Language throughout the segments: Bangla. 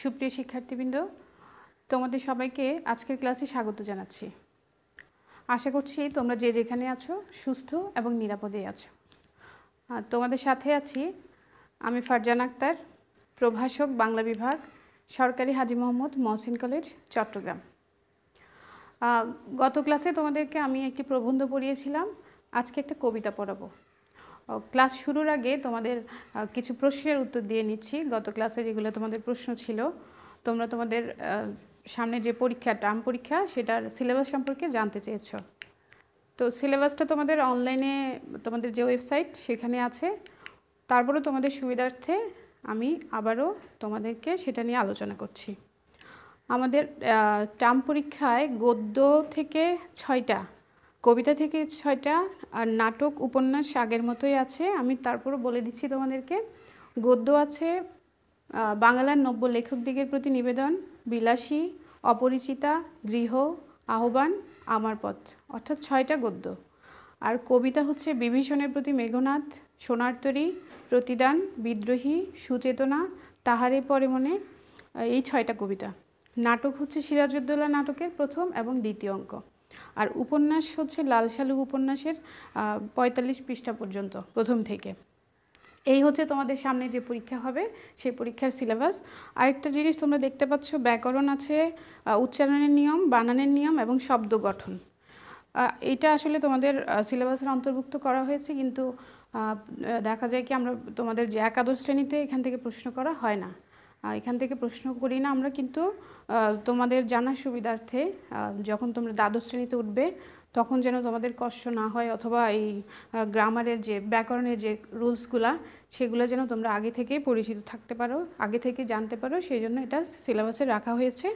সুপ্রিয় শিক্ষার্থীবৃন্দ তোমাদের সবাইকে আজকের ক্লাসে স্বাগত জানাচ্ছি আশা করছি তোমরা যে যেখানে আছো সুস্থ এবং নিরাপদে আছো তোমাদের সাথে আছি আমি ফারজান আক্তার প্রভাষক বাংলা বিভাগ সরকারি হাজি মোহাম্মদ মহসিন কলেজ চট্টগ্রাম গত ক্লাসে তোমাদেরকে আমি একটি প্রবন্ধ পড়িয়েছিলাম আজকে একটা কবিতা পড়াবো ক্লাস শুরুর আগে তোমাদের কিছু প্রশ্নের উত্তর দিয়ে নিচ্ছি গত ক্লাসে যেগুলো তোমাদের প্রশ্ন ছিল তোমরা তোমাদের সামনে যে পরীক্ষা টার্ম পরীক্ষা সেটার সিলেবাস সম্পর্কে জানতে চেয়েছ তো সিলেবাসটা তোমাদের অনলাইনে তোমাদের যে ওয়েবসাইট সেখানে আছে তারপরেও তোমাদের সুবিধার্থে আমি আবারও তোমাদেরকে সেটা নিয়ে আলোচনা করছি আমাদের টার্ম পরীক্ষায় গদ্য থেকে ছয়টা কবিতা থেকে ছয়টা আর নাটক উপন্যাস আগের মতোই আছে আমি তারপরও বলে দিচ্ছি তোমাদেরকে গদ্য আছে বাংলার নব্য লেখকদিগের প্রতি নিবেদন বিলাসী অপরিচিতা গৃহ আহ্বান আমার পথ অর্থাৎ ছয়টা গদ্য আর কবিতা হচ্ছে বিভীষণের প্রতি মেঘনাথ সোনার্তরী প্রতিদান বিদ্রোহী সুচেতনা তাহারে পরে মনে এই ছয়টা কবিতা নাটক হচ্ছে সিরাজউদ্দৌলা নাটকের প্রথম এবং দ্বিতীয় অঙ্ক আর উপন্যাস হচ্ছে লাল শালুক উপন্যাসের পঁয়তাল্লিশ পৃষ্ঠা পর্যন্ত প্রথম থেকে এই হচ্ছে তোমাদের সামনে যে পরীক্ষা হবে সেই পরীক্ষার সিলেবাস আরেকটা জিনিস তোমরা দেখতে পাচ্ছ ব্যাকরণ আছে উচ্চারণের নিয়ম বানানের নিয়ম এবং শব্দ গঠন এটা আসলে তোমাদের সিলেবাসের অন্তর্ভুক্ত করা হয়েছে কিন্তু দেখা যায় কি আমরা তোমাদের যে একাদশ শ্রেণীতে এখান থেকে প্রশ্ন করা হয় না এখান থেকে প্রশ্ন করি না আমরা কিন্তু তোমাদের জানার সুবিধার্থে যখন তোমরা দ্বাদশ শ্রেণীতে উঠবে তখন যেন তোমাদের কষ্ট না হয় অথবা এই গ্রামারের যে ব্যাকরণের যে রুলসগুলা সেগুলো যেন তোমরা আগে থেকে পরিচিত থাকতে পারো আগে থেকে জানতে পারো সেই জন্য এটা সিলেবাসে রাখা হয়েছে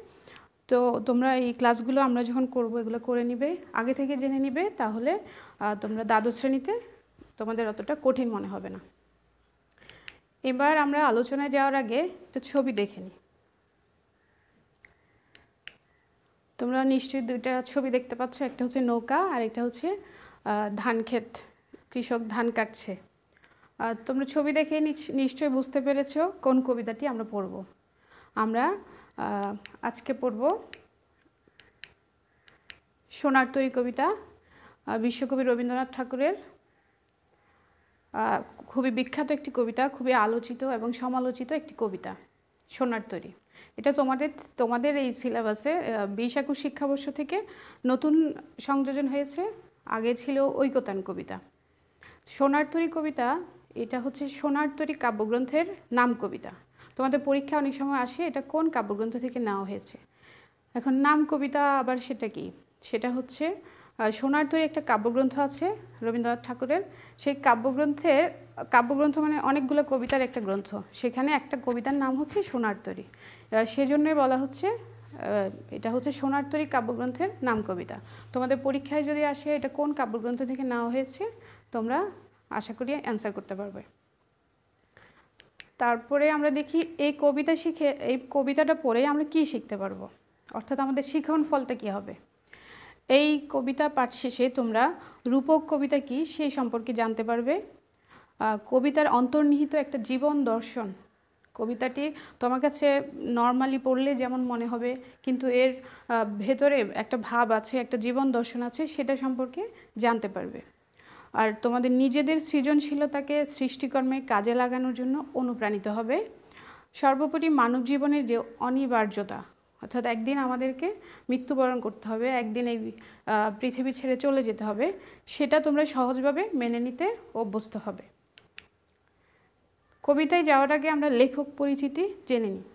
তো তোমরা এই ক্লাসগুলো আমরা যখন করব এগুলো করে নিবে আগে থেকে জেনে নিবে তাহলে তোমরা দ্বাদশ শ্রেণীতে তোমাদের অতটা কঠিন মনে হবে না এবার আমরা আলোচনায় যাওয়ার আগে একটা ছবি দেখে নিই তোমরা নিশ্চয়ই দুইটা ছবি দেখতে পাচ্ছ একটা হচ্ছে নৌকা আর একটা হচ্ছে ধান ক্ষেত কৃষক ধান কাটছে আর তোমরা ছবি দেখে নিশ্চয়ই বুঝতে পেরেছ কোন কবিতাটি আমরা পড়ব আমরা আজকে পড়ব সোনার তৈরি কবিতা বিশ্বকবি রবীন্দ্রনাথ ঠাকুরের খুবই বিখ্যাত একটি কবিতা খুবই আলোচিত এবং সমালোচিত একটি কবিতা সোনার তৈরি এটা তোমাদের তোমাদের এই সিলেবাসে বিশ একুশ শিক্ষাবর্ষ থেকে নতুন সংযোজন হয়েছে আগে ছিল ঐকতান কবিতা সোনার তৈরি কবিতা এটা হচ্ছে সোনার তৈরি কাব্যগ্রন্থের নাম কবিতা তোমাদের পরীক্ষা অনেক সময় আসে এটা কোন কাব্যগ্রন্থ থেকে নেওয়া হয়েছে এখন নাম কবিতা আবার সেটা কি সেটা হচ্ছে সোনার তৈরি একটা কাব্যগ্রন্থ আছে রবীন্দ্রনাথ ঠাকুরের সেই কাব্যগ্রন্থের কাব্যগ্রন্থ মানে অনেকগুলো কবিতার একটা গ্রন্থ সেখানে একটা কবিতার নাম হচ্ছে সোনার তৈরি সেজন্যই বলা হচ্ছে এটা হচ্ছে সোনার তৈরি কাব্যগ্রন্থের নাম কবিতা তোমাদের পরীক্ষায় যদি আসে এটা কোন কাব্যগ্রন্থ থেকে নেওয়া হয়েছে তোমরা আশা করি অ্যান্সার করতে পারবে তারপরে আমরা দেখি এই কবিতা শিখে এই কবিতাটা পড়ে আমরা কি শিখতে পারবো অর্থাৎ আমাদের শিখন ফলটা কি হবে এই কবিতা পাঠ শেষে তোমরা রূপক কবিতা কি সেই সম্পর্কে জানতে পারবে কবিতার অন্তর্নিহিত একটা জীবন দর্শন কবিতাটি তোমার কাছে নর্মালি পড়লে যেমন মনে হবে কিন্তু এর ভেতরে একটা ভাব আছে একটা জীবন দর্শন আছে সেটা সম্পর্কে জানতে পারবে আর তোমাদের নিজেদের সৃজনশীলতাকে সৃষ্টিকর্মে কাজে লাগানোর জন্য অনুপ্রাণিত হবে সর্বোপরি মানব জীবনের যে অনিবার্যতা অর্থাৎ একদিন আমাদেরকে মৃত্যুবরণ করতে হবে একদিন এই পৃথিবী ছেড়ে চলে যেতে হবে সেটা তোমরা সহজভাবে মেনে নিতে অভ্যস্ত হবে কবিতায় যাওয়ার আগে আমরা লেখক পরিচিতি জেনে নিই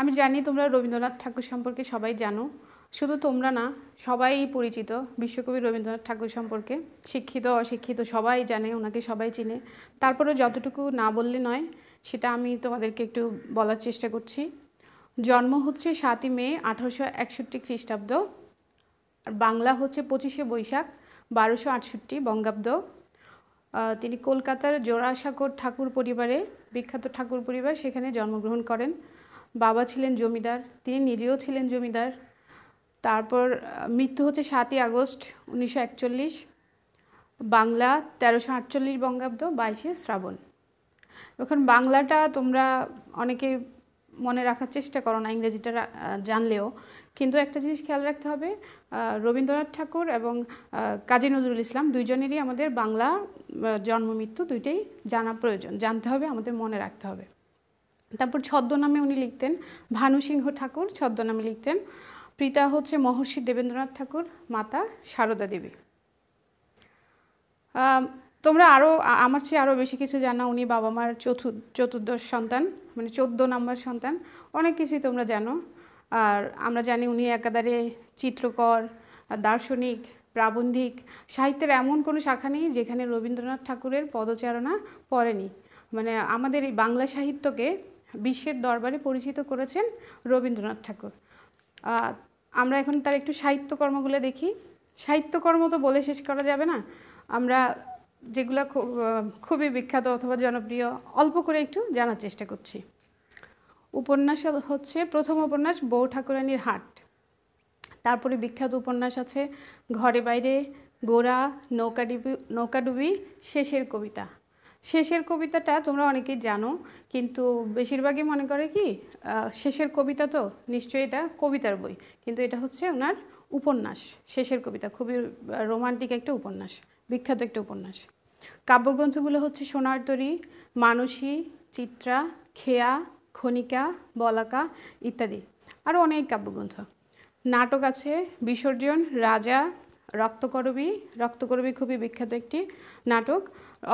আমি জানি তোমরা রবীন্দ্রনাথ ঠাকুর সম্পর্কে সবাই জানো শুধু তোমরা না সবাই পরিচিত বিশ্বকবি রবীন্দ্রনাথ ঠাকুর সম্পর্কে শিক্ষিত অশিক্ষিত সবাই জানে ওনাকে সবাই চিনে তারপরে যতটুকু না বললে নয় সেটা আমি তোমাদেরকে একটু বলার চেষ্টা করছি জন্ম হচ্ছে সাতই মে আঠারোশো একষট্টি খ্রিস্টাব্দ আর বাংলা হচ্ছে পঁচিশে বৈশাখ বারোশো আটষট্টি বঙ্গাব্দ তিনি কলকাতার জোড়াসাঁকোর ঠাকুর পরিবারে বিখ্যাত ঠাকুর পরিবার সেখানে জন্মগ্রহণ করেন বাবা ছিলেন জমিদার তিনি নিজেও ছিলেন জমিদার তারপর মৃত্যু হচ্ছে সাতই আগস্ট উনিশশো বাংলা তেরোশো আটচল্লিশ বঙ্গাব্দ বাইশে শ্রাবণ এখন বাংলাটা তোমরা অনেকে মনে রাখার চেষ্টা করো না ইংরেজিটা জানলেও কিন্তু একটা জিনিস খেয়াল রাখতে হবে রবীন্দ্রনাথ ঠাকুর এবং কাজী নজরুল ইসলাম দুইজনেরই আমাদের বাংলা জন্ম মৃত্যু দুইটাই জানা প্রয়োজন জানতে হবে আমাদের মনে রাখতে হবে তারপর ছদ্মনামে উনি লিখতেন ভানু সিংহ ঠাকুর ছদ্মনামে লিখতেন পিতা হচ্ছে মহর্ষি দেবেন্দ্রনাথ ঠাকুর মাতা সারদা দেবী তোমরা আরও আমার চেয়ে আরও বেশি কিছু জানা উনি বাবা মার চতুর্দশ সন্তান মানে চোদ্দো নম্বর সন্তান অনেক কিছুই তোমরা জানো আর আমরা জানি উনি একাধারে চিত্রকর দার্শনিক প্রাবন্ধিক সাহিত্যের এমন কোনো শাখা নেই যেখানে রবীন্দ্রনাথ ঠাকুরের পদচারণা পড়েনি মানে আমাদের এই বাংলা সাহিত্যকে বিশ্বের দরবারে পরিচিত করেছেন রবীন্দ্রনাথ ঠাকুর আমরা এখন তার একটু সাহিত্যকর্মগুলো দেখি সাহিত্যকর্ম তো বলে শেষ করা যাবে না আমরা যেগুলো খুবই বিখ্যাত অথবা জনপ্রিয় অল্প করে একটু জানার চেষ্টা করছি উপন্যাস হচ্ছে প্রথম উপন্যাস বউ ঠাকুরানির হাট তারপরে বিখ্যাত উপন্যাস আছে ঘরে বাইরে গোড়া নৌকাডুবি নৌকাডুবি শেষের কবিতা শেষের কবিতাটা তোমরা অনেকেই জানো কিন্তু বেশিরভাগই মনে করে কি শেষের কবিতা তো নিশ্চয়ই এটা কবিতার বই কিন্তু এটা হচ্ছে ওনার উপন্যাস শেষের কবিতা খুবই রোমান্টিক একটা উপন্যাস বিখ্যাত একটা উপন্যাস কাব্যগ্রন্থগুলো হচ্ছে সোনার তরী মানসী চিত্রা খেয়া খনিকা বলাকা ইত্যাদি আরও অনেক কাব্যগ্রন্থ নাটক আছে বিসর্জন রাজা রক্তকরবী রক্তকরবী খুবই বিখ্যাত একটি নাটক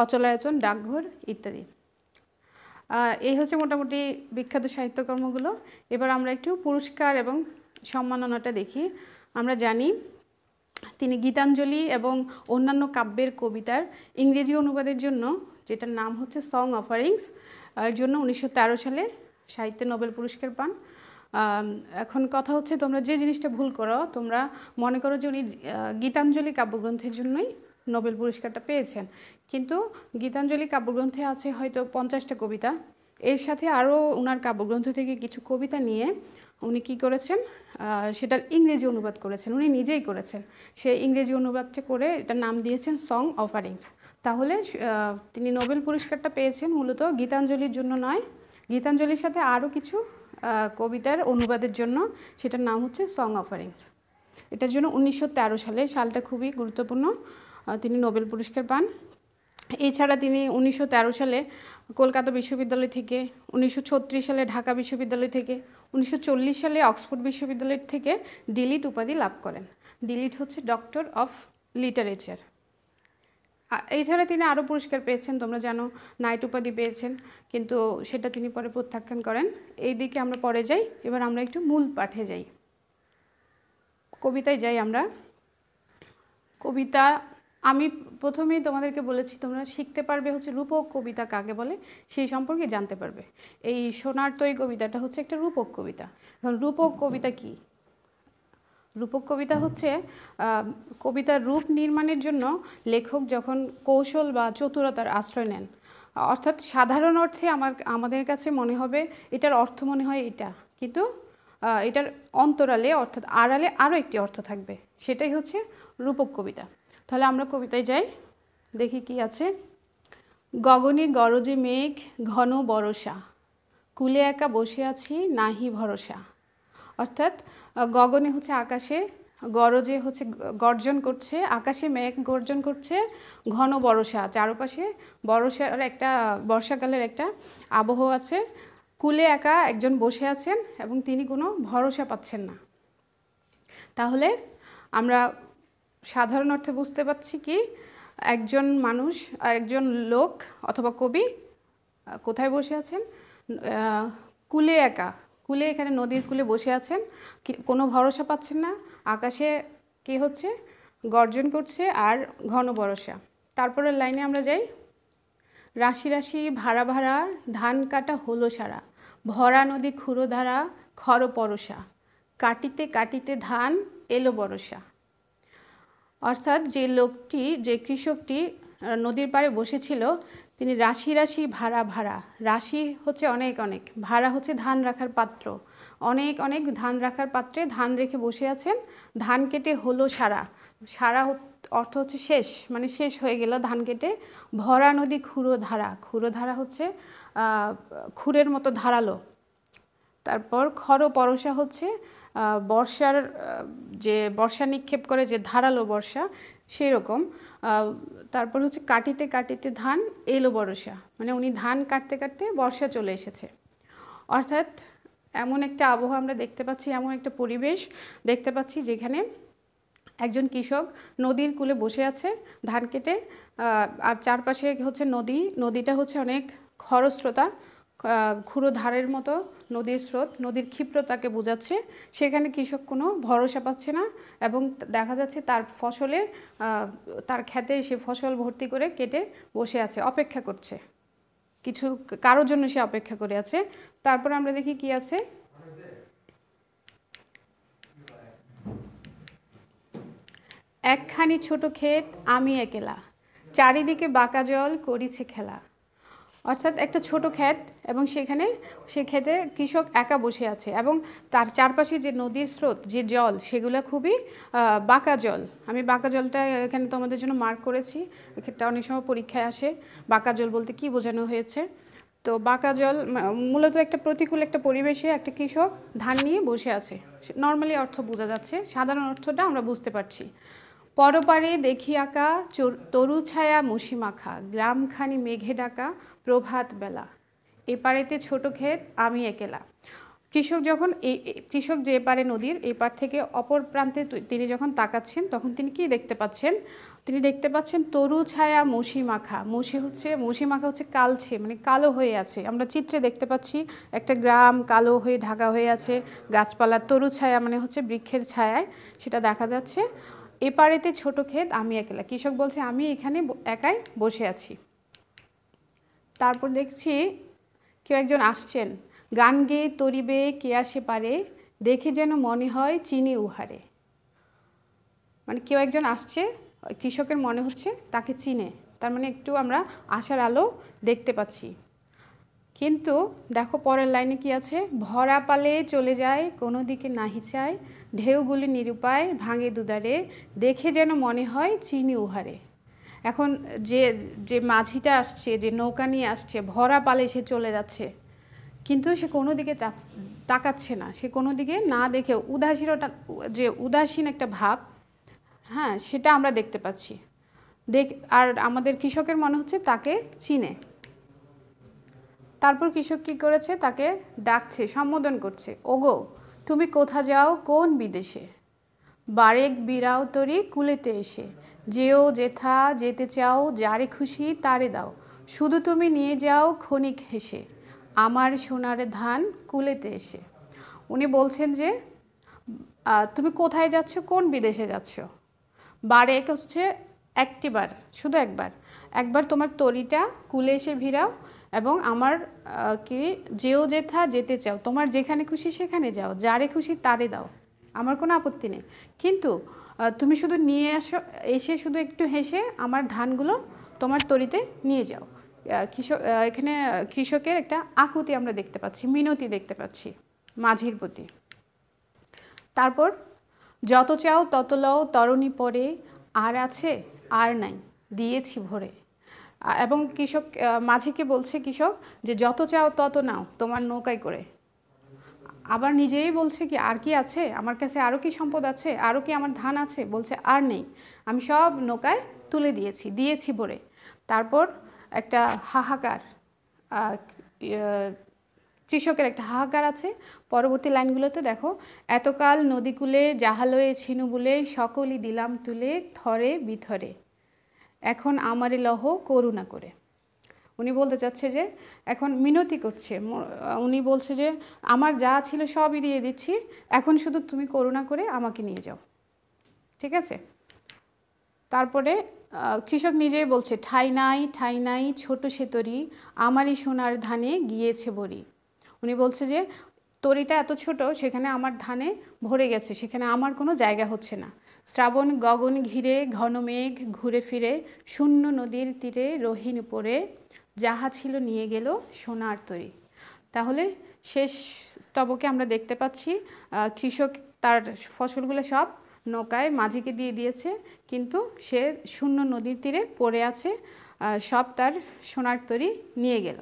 অচলায়তন ডাকঘর ইত্যাদি এই হচ্ছে মোটামুটি বিখ্যাত সাহিত্যকর্মগুলো এবার আমরা একটু পুরস্কার এবং সম্মাননাটা দেখি আমরা জানি তিনি গীতাঞ্জলি এবং অন্যান্য কাব্যের কবিতার ইংরেজি অনুবাদের জন্য যেটার নাম হচ্ছে সং অফারিংস এর জন্য উনিশশো সালে সাহিত্যে নোবেল পুরস্কার পান এখন কথা হচ্ছে তোমরা যে জিনিসটা ভুল করো তোমরা মনে করো যে উনি গীতাঞ্জলি কাব্যগ্রন্থের জন্যই নোবেল পুরস্কারটা পেয়েছেন কিন্তু গীতাঞ্জলি কাব্যগ্রন্থে আছে হয়তো পঞ্চাশটা কবিতা এর সাথে আরও ওনার কাব্যগ্রন্থ থেকে কিছু কবিতা নিয়ে উনি কি করেছেন সেটার ইংরেজি অনুবাদ করেছেন উনি নিজেই করেছেন সে ইংরেজি অনুবাদটা করে এটার নাম দিয়েছেন সং অফারিংস তাহলে তিনি নোবেল পুরস্কারটা পেয়েছেন মূলত গীতাঞ্জলির জন্য নয় গীতাঞ্জলির সাথে আরও কিছু কবিতার অনুবাদের জন্য সেটার নাম হচ্ছে সং অফারিংস এটার জন্য উনিশশো সালে সালটা খুবই গুরুত্বপূর্ণ তিনি নোবেল পুরস্কার পান এছাড়া তিনি উনিশশো সালে কলকাতা বিশ্ববিদ্যালয় থেকে উনিশশো সালে ঢাকা বিশ্ববিদ্যালয় থেকে উনিশশো সালে অক্সফোর্ড বিশ্ববিদ্যালয় থেকে ডিলিট উপাধি লাভ করেন ডিলিট হচ্ছে ডক্টর অফ লিটারেচার এছাড়া তিনি আরও পুরস্কার পেয়েছেন তোমরা জানো নাইট উপাধি পেয়েছেন কিন্তু সেটা তিনি পরে প্রত্যাখ্যান করেন এই দিকে আমরা পরে যাই এবার আমরা একটু মূল পাঠে যাই কবিতায় যাই আমরা কবিতা আমি প্রথমেই তোমাদেরকে বলেছি তোমরা শিখতে পারবে হচ্ছে রূপক কবিতা কাকে বলে সেই সম্পর্কে জানতে পারবে এই সোনার তৈরি কবিতাটা হচ্ছে একটা রূপক কবিতা এখন রূপক কবিতা কি রূপক কবিতা হচ্ছে কবিতার রূপ নির্মাণের জন্য লেখক যখন কৌশল বা চতুরতার আশ্রয় নেন অর্থাৎ সাধারণ অর্থে আমার আমাদের কাছে মনে হবে এটার অর্থ মনে হয় এটা কিন্তু এটার অন্তরালে অর্থাৎ আড়ালে আরও একটি অর্থ থাকবে সেটাই হচ্ছে রূপক কবিতা তাহলে আমরা কবিতায় যাই দেখি কি আছে গগনে গরজে মেঘ ঘন বরষা কুলে একা বসে আছি নাহি ভরসা অর্থাৎ গগনে হচ্ছে আকাশে গরজে হচ্ছে গর্জন করছে আকাশে মেঘ গর্জন করছে ঘন বরসা চারপাশে বরষার একটা বর্ষাকালের একটা আবহ আছে কুলে একা একজন বসে আছেন এবং তিনি কোনো ভরসা পাচ্ছেন না তাহলে আমরা সাধারণ অর্থে বুঝতে পারছি কি একজন মানুষ একজন লোক অথবা কবি কোথায় বসে আছেন কুলে একা কুলে এখানে নদীর কুলে বসে আছেন কোনো ভরসা পাচ্ছেন না আকাশে কে হচ্ছে গর্জন করছে আর ঘন ভরসা তারপরের লাইনে আমরা যাই রাশি রাশি ভাড়া ভাড়া ধান কাটা হলো সারা ভরা নদী ক্ষুরোধারা খর পরসা কাটিতে কাটিতে ধান এলো বরসা অর্থাৎ যে লোকটি যে কৃষকটি নদীর পাড়ে বসেছিল তিনি রাশি রাশি ভাড়া ভাড়া রাশি হচ্ছে অনেক অনেক ভাড়া হচ্ছে ধান রাখার পাত্র অনেক অনেক ধান রাখার পাত্রে ধান রেখে বসে আছেন ধান কেটে হলো সারা সারা অর্থ হচ্ছে শেষ মানে শেষ হয়ে গেল ধান কেটে ভরা নদী খুঁড়ো ধারা খুঁড়ো ধারা হচ্ছে খুরের মতো ধারালো তারপর খর পরশা হচ্ছে বর্ষার যে বর্ষা নিক্ষেপ করে যে ধারালো বর্ষা সেই রকম তারপর হচ্ছে কাটিতে কাটিতে ধান এলো বর্ষা মানে উনি ধান কাটতে কাটতে বর্ষা চলে এসেছে অর্থাৎ এমন একটা আবহাওয়া আমরা দেখতে পাচ্ছি এমন একটা পরিবেশ দেখতে পাচ্ছি যেখানে একজন কৃষক নদীর কূলে বসে আছে ধান কেটে আর চারপাশে হচ্ছে নদী নদীটা হচ্ছে অনেক খরস্রোতা ঘুরো ধারের মতো নদীর স্রোত নদীর ক্ষিপ্রতাকে বোঝাচ্ছে সেখানে কৃষক কোনো ভরসা পাচ্ছে না এবং দেখা যাচ্ছে তার ফসলে তার খেতে সে ফসল ভর্তি করে কেটে বসে আছে অপেক্ষা করছে কিছু কারোর জন্য সে অপেক্ষা করে আছে তারপর আমরা দেখি কি আছে একখানি ছোট ক্ষেত আমি একলা চারিদিকে বাঁকা জল করিছে খেলা অর্থাৎ একটা ছোট ক্ষেত এবং সেখানে সে ক্ষেতে কৃষক একা বসে আছে এবং তার চারপাশে যে নদীর স্রোত যে জল সেগুলো খুবই বাঁকা জল আমি বাঁকা জলটা এখানে তোমাদের জন্য মার্ক করেছি এক্ষেত্রে অনেক সময় পরীক্ষায় আসে বাঁকা জল বলতে কি বোঝানো হয়েছে তো বাঁকা জল মূলত একটা প্রতিকূল একটা পরিবেশে একটা কৃষক ধান নিয়ে বসে আছে নর্মালি অর্থ বোঝা যাচ্ছে সাধারণ অর্থটা আমরা বুঝতে পারছি পরপারে দেখি আঁকা তরু ছায়া মুসি মাখা গ্রামখানি মেঘে ডাকা প্রভাত বেলা এপারেতে ছোট ক্ষেত আমি একেলা কৃষক যখন এই কৃষক যে পারে নদীর এই পার থেকে অপর প্রান্তে তিনি যখন তাকাচ্ছেন তখন তিনি কি দেখতে পাচ্ছেন তিনি দেখতে পাচ্ছেন তরু ছায়া মুসি মাখা মুসি হচ্ছে মুসি মাখা হচ্ছে কালছে মানে কালো হয়ে আছে আমরা চিত্রে দেখতে পাচ্ছি একটা গ্রাম কালো হয়ে ঢাকা হয়ে আছে গাছপালা তরু ছায়া মানে হচ্ছে বৃক্ষের ছায়ায় সেটা দেখা যাচ্ছে এপারেতে ছোট ক্ষেত আমি একলা কৃষক বলছে আমি এখানে একাই বসে আছি তারপর দেখছি কেউ একজন আসছেন গান গেয়ে তরিবে কে আসে পারে দেখে যেন মনে হয় চিনি উহারে মানে কেউ একজন আসছে কৃষকের মনে হচ্ছে তাকে চিনে তার মানে একটু আমরা আশার আলো দেখতে পাচ্ছি কিন্তু দেখো পরের লাইনে কি আছে ভরা পালে চলে যায় কোনো দিকে নাহি চায় ঢেউগুলি নিরুপায় ভাঙে দুদারে দেখে যেন মনে হয় চিনি উহারে এখন যে যে মাঝিটা আসছে যে নৌকা নিয়ে আসছে ভরা পালে সে চলে যাচ্ছে কিন্তু সে কোনো দিকে তাকাচ্ছে না সে কোনো দিকে না দেখে উদাসীনটা যে উদাসীন একটা ভাব হ্যাঁ সেটা আমরা দেখতে পাচ্ছি দেখ আর আমাদের কৃষকের মনে হচ্ছে তাকে চিনে তারপর কৃষক কী করেছে তাকে ডাকছে সম্বোধন করছে ওগো তুমি কোথা যাও কোন বিদেশে বারেক বিরাও তরি কুলেতে এসে যেও যেথা যেতে চাও যারে খুশি তারে দাও শুধু তুমি নিয়ে যাও ক্ষণিক হেসে আমার সোনার ধান কুলেতে এসে উনি বলছেন যে তুমি কোথায় যাচ্ছ কোন বিদেশে যাচ্ছ বারেক হচ্ছে একটিবার শুধু একবার একবার তোমার তরিটা কুলে এসে ভিড়াও এবং আমার কে যেও যেথা যেতে চাও তোমার যেখানে খুশি সেখানে যাও যারে খুশি তারে দাও আমার কোনো আপত্তি নেই কিন্তু তুমি শুধু নিয়ে আসো এসে শুধু একটু হেসে আমার ধানগুলো তোমার তরিতে নিয়ে যাও কৃষক এখানে কৃষকের একটা আকুতি আমরা দেখতে পাচ্ছি মিনতি দেখতে পাচ্ছি মাঝির প্রতি তারপর যত চাও তত লও তরণী পরে আর আছে আর নাই দিয়েছি ভরে এবং কৃষক মাঝিকে বলছে কৃষক যে যত চাও তত নাও তোমার নৌকায় করে আবার নিজেই বলছে কি আর কি আছে আমার কাছে আরও কি সম্পদ আছে আরও কি আমার ধান আছে বলছে আর নেই আমি সব নৌকায় তুলে দিয়েছি দিয়েছি বলে তারপর একটা হাহাকার কৃষকের একটা হাহাকার আছে পরবর্তী লাইনগুলোতে দেখো এতকাল নদীকুলে জাহালয়ে ছিনুবুলে সকলই দিলাম তুলে থরে বিথরে এখন আমারই লহ করুণা করে উনি বলতে চাচ্ছে যে এখন মিনতি করছে উনি বলছে যে আমার যা ছিল সবই দিয়ে দিচ্ছি এখন শুধু তুমি করুণা করে আমাকে নিয়ে যাও ঠিক আছে তারপরে কৃষক নিজেই বলছে ঠাই নাই ঠাই নাই ছোট সে তরি আমারই সোনার ধানে গিয়েছে বড়ি উনি বলছে যে তরিটা এত ছোট সেখানে আমার ধানে ভরে গেছে সেখানে আমার কোনো জায়গা হচ্ছে না শ্রাবণ গগন ঘিরে ঘন মেঘ ঘুরে ফিরে শূন্য নদীর তীরে রহিণ পরে যাহা ছিল নিয়ে গেল সোনার তৈরি তাহলে শেষ স্তবকে আমরা দেখতে পাচ্ছি কৃষক তার ফসলগুলো সব নৌকায় মাঝিকে দিয়ে দিয়েছে কিন্তু সে শূন্য নদীর তীরে পড়ে আছে সব তার সোনার তৈরি নিয়ে গেল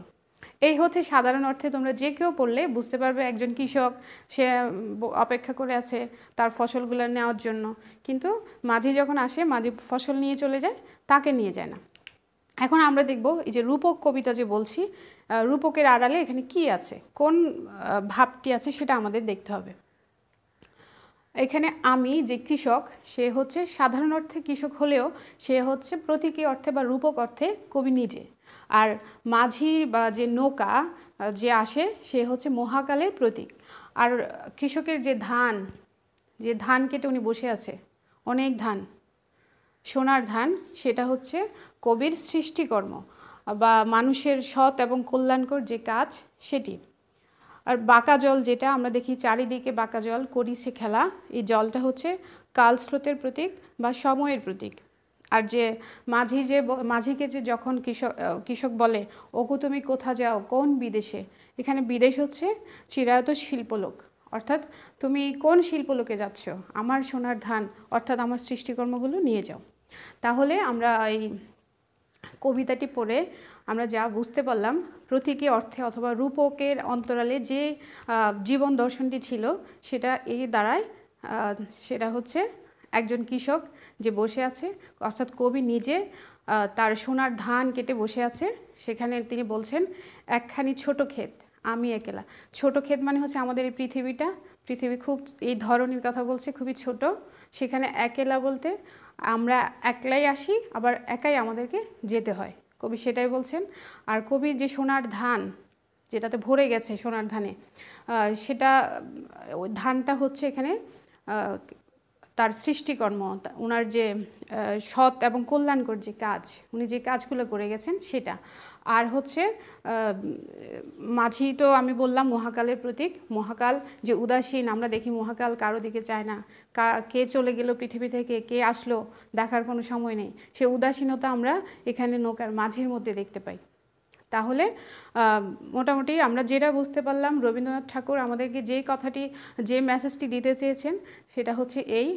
এই হচ্ছে সাধারণ অর্থে তোমরা যে কেউ পড়লে বুঝতে পারবে একজন কৃষক সে অপেক্ষা করে আছে তার ফসলগুলো নেওয়ার জন্য কিন্তু মাঝি যখন আসে মাঝি ফসল নিয়ে চলে যায় তাকে নিয়ে যায় না এখন আমরা দেখব এই যে রূপক কবিতা যে বলছি রূপকের আড়ালে এখানে কি আছে কোন ভাবটি আছে সেটা আমাদের দেখতে হবে এখানে আমি যে কৃষক সে হচ্ছে সাধারণ অর্থে কৃষক হলেও সে হচ্ছে প্রতীকী অর্থে বা রূপক অর্থে কবি নিজে আর মাঝি বা যে নৌকা যে আসে সে হচ্ছে মহাকালের প্রতীক আর কৃষকের যে ধান যে ধান কেটে উনি বসে আছে অনেক ধান সোনার ধান সেটা হচ্ছে কবির সৃষ্টিকর্ম বা মানুষের সৎ এবং কল্যাণকর যে কাজ সেটি আর বাঁকা জল যেটা আমরা দেখি চারিদিকে বাঁকা জল করি সে খেলা এই জলটা হচ্ছে কাল স্রোতের প্রতীক বা সময়ের প্রতীক আর যে মাঝি যে মাঝিকে যে যখন কৃষক কৃষক বলে ওকু তুমি কোথা যাও কোন বিদেশে এখানে বিদেশ হচ্ছে চিরায়ত শিল্পলোক অর্থাৎ তুমি কোন শিল্পলোকে যাচ্ছ আমার সোনার ধান অর্থাৎ আমার সৃষ্টিকর্মগুলো নিয়ে যাও তাহলে আমরা এই কবিতাটি পড়ে আমরা যা বুঝতে পারলাম প্রতীকী অর্থে অথবা রূপকের অন্তরালে যে জীবন দর্শনটি ছিল সেটা এই দ্বারায় সেটা হচ্ছে একজন কৃষক যে বসে আছে অর্থাৎ কবি নিজে তার সোনার ধান কেটে বসে আছে সেখানে তিনি বলছেন একখানি ছোট ক্ষেত আমি একলা ছোট ক্ষেত মানে হচ্ছে আমাদের এই পৃথিবীটা পৃথিবী খুব এই ধরনের কথা বলছে খুবই ছোট সেখানে একেলা বলতে আমরা একলাই আসি আবার একাই আমাদেরকে যেতে হয় কবি সেটাই বলছেন আর কবির যে সোনার ধান যেটাতে ভরে গেছে সোনার ধানে সেটা ওই ধানটা হচ্ছে এখানে তার সৃষ্টিকর্ম ওনার যে সৎ এবং কল্যাণকর যে কাজ উনি যে কাজগুলো করে গেছেন সেটা আর হচ্ছে মাঝি তো আমি বললাম মহাকালের প্রতীক মহাকাল যে উদাসীন আমরা দেখি মহাকাল কারো দিকে চায় না কে চলে গেল পৃথিবী থেকে কে আসলো দেখার কোনো সময় নেই সে উদাসীনতা আমরা এখানে নৌকার মাঝির মধ্যে দেখতে পাই তাহলে মোটামুটি আমরা যেটা বুঝতে পারলাম রবীন্দ্রনাথ ঠাকুর আমাদেরকে যে কথাটি যে মেসেজটি দিতে চেয়েছেন সেটা হচ্ছে এই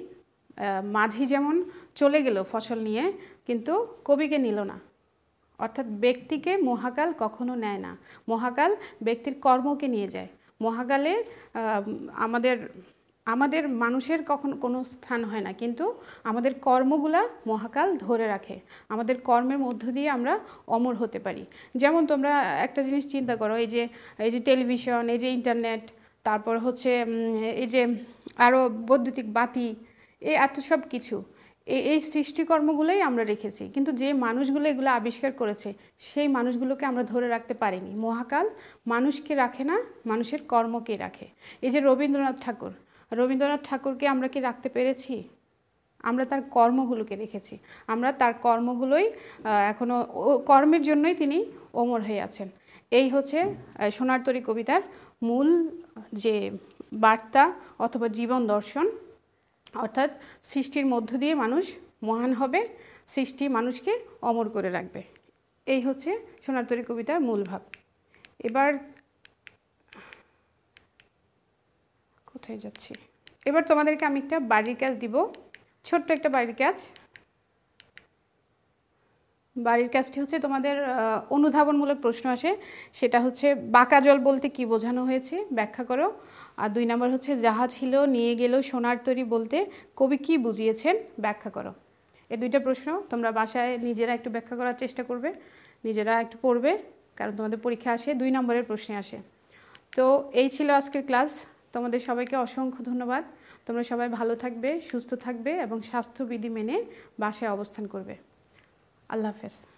মাঝি যেমন চলে গেল ফসল নিয়ে কিন্তু কবিকে নিল না অর্থাৎ ব্যক্তিকে মহাকাল কখনো নেয় না মহাকাল ব্যক্তির কর্মকে নিয়ে যায় মহাকালে আমাদের আমাদের মানুষের কখন কোনো স্থান হয় না কিন্তু আমাদের কর্মগুলা মহাকাল ধরে রাখে আমাদের কর্মের মধ্য দিয়ে আমরা অমর হতে পারি যেমন তোমরা একটা জিনিস চিন্তা করো এই যে এই যে টেলিভিশন এই যে ইন্টারনেট তারপর হচ্ছে এই যে আরও বৈদ্যুতিক বাতি এই এত সব কিছু এই সৃষ্টিকর্মগুলোই আমরা রেখেছি কিন্তু যে মানুষগুলো এগুলো আবিষ্কার করেছে সেই মানুষগুলোকে আমরা ধরে রাখতে পারিনি মহাকাল মানুষকে রাখে না মানুষের কর্মকে রাখে এই যে রবীন্দ্রনাথ ঠাকুর রবীন্দ্রনাথ ঠাকুরকে আমরা কি রাখতে পেরেছি আমরা তার কর্মগুলোকে রেখেছি আমরা তার কর্মগুলোই এখনও কর্মের জন্যই তিনি ওমর হয়ে আছেন এই হচ্ছে সোনার তরী কবিতার মূল যে বার্তা অথবা জীবন দর্শন অর্থাৎ সৃষ্টির মধ্য দিয়ে মানুষ মহান হবে সৃষ্টি মানুষকে অমর করে রাখবে এই হচ্ছে সোনার তরী কবিতার মূল ভাব এবার কোথায় যাচ্ছি এবার তোমাদেরকে আমি একটা বাড়ির কাজ দিব ছোট্ট একটা বাড়ির কাজ বাড়ির কাজটি হচ্ছে তোমাদের অনুধাবনমূলক প্রশ্ন আসে সেটা হচ্ছে বাঁকা জল বলতে কি বোঝানো হয়েছে ব্যাখ্যা করো আর দুই নম্বর হচ্ছে যাহা ছিল নিয়ে গেল সোনার তৈরি বলতে কবি কি বুঝিয়েছেন ব্যাখ্যা করো এই দুইটা প্রশ্ন তোমরা বাসায় নিজেরা একটু ব্যাখ্যা করার চেষ্টা করবে নিজেরা একটু পড়বে কারণ তোমাদের পরীক্ষা আসে দুই নম্বরের প্রশ্নে আসে তো এই ছিল আজকের ক্লাস তোমাদের সবাইকে অসংখ্য ধন্যবাদ তোমরা সবাই ভালো থাকবে সুস্থ থাকবে এবং স্বাস্থ্যবিধি মেনে বাসায় অবস্থান করবে la Hafiz.